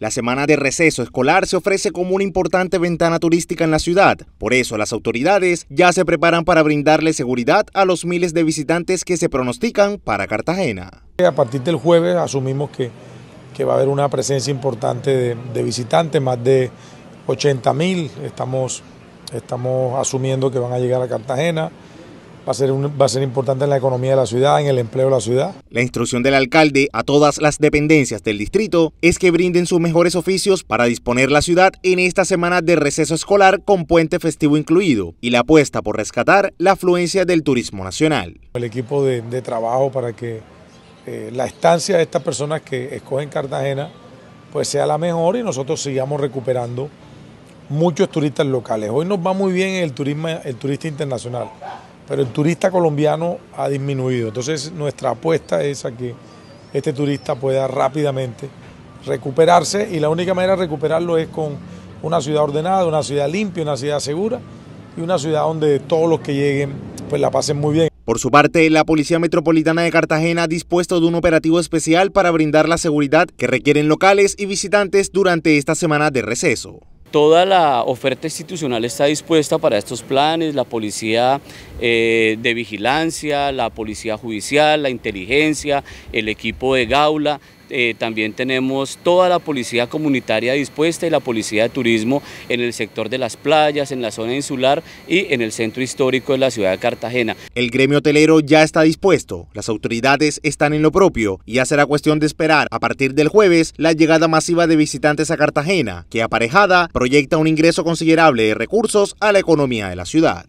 La semana de receso escolar se ofrece como una importante ventana turística en la ciudad. Por eso las autoridades ya se preparan para brindarle seguridad a los miles de visitantes que se pronostican para Cartagena. Eh, a partir del jueves asumimos que, que va a haber una presencia importante de, visitantes, más de 80 mil. Estamos, estamos asumiendo que van a llegar a Cartagena va a, ser importante en la economía de la ciudad, en el empleo de la ciudad. La instrucción del alcalde a todas las dependencias del distrito es que brinden sus mejores oficios para disponer la ciudad en esta semana de receso escolar con puente festivo incluido y la apuesta por rescatar la afluencia del turismo nacional. El equipo de, trabajo para que eh, la estancia de estas personas que escogen Cartagena pues sea la mejor y nosotros sigamos recuperando muchos turistas locales. Hoy nos va muy bien el, turismo, el turista internacional pero el turista colombiano ha disminuido. Entonces nuestra apuesta es a que este turista pueda rápidamente recuperarse y la única manera de recuperarlo es con una ciudad ordenada, una ciudad limpia, una ciudad segura y una ciudad donde todos los que lleguen pues la pasen muy bien. Por su parte, la Policía Metropolitana de Cartagena ha dispuesto de un operativo especial para brindar la seguridad que requieren locales y visitantes durante esta semana de receso. Toda la oferta institucional está dispuesta para estos planes, la policía eh, de vigilancia, la policía judicial, la inteligencia, el equipo de Gaula, eh, también tenemos toda la policía comunitaria dispuesta y la policía de turismo en el sector de las playas, en la zona insular y en el centro histórico de la ciudad de Cartagena. El gremio hotelero ya está dispuesto, las autoridades están en lo propio y ya será cuestión de esperar a partir del jueves la llegada masiva de visitantes a Cartagena, que aparejada proyecta un ingreso considerable de recursos a la economía de la ciudad.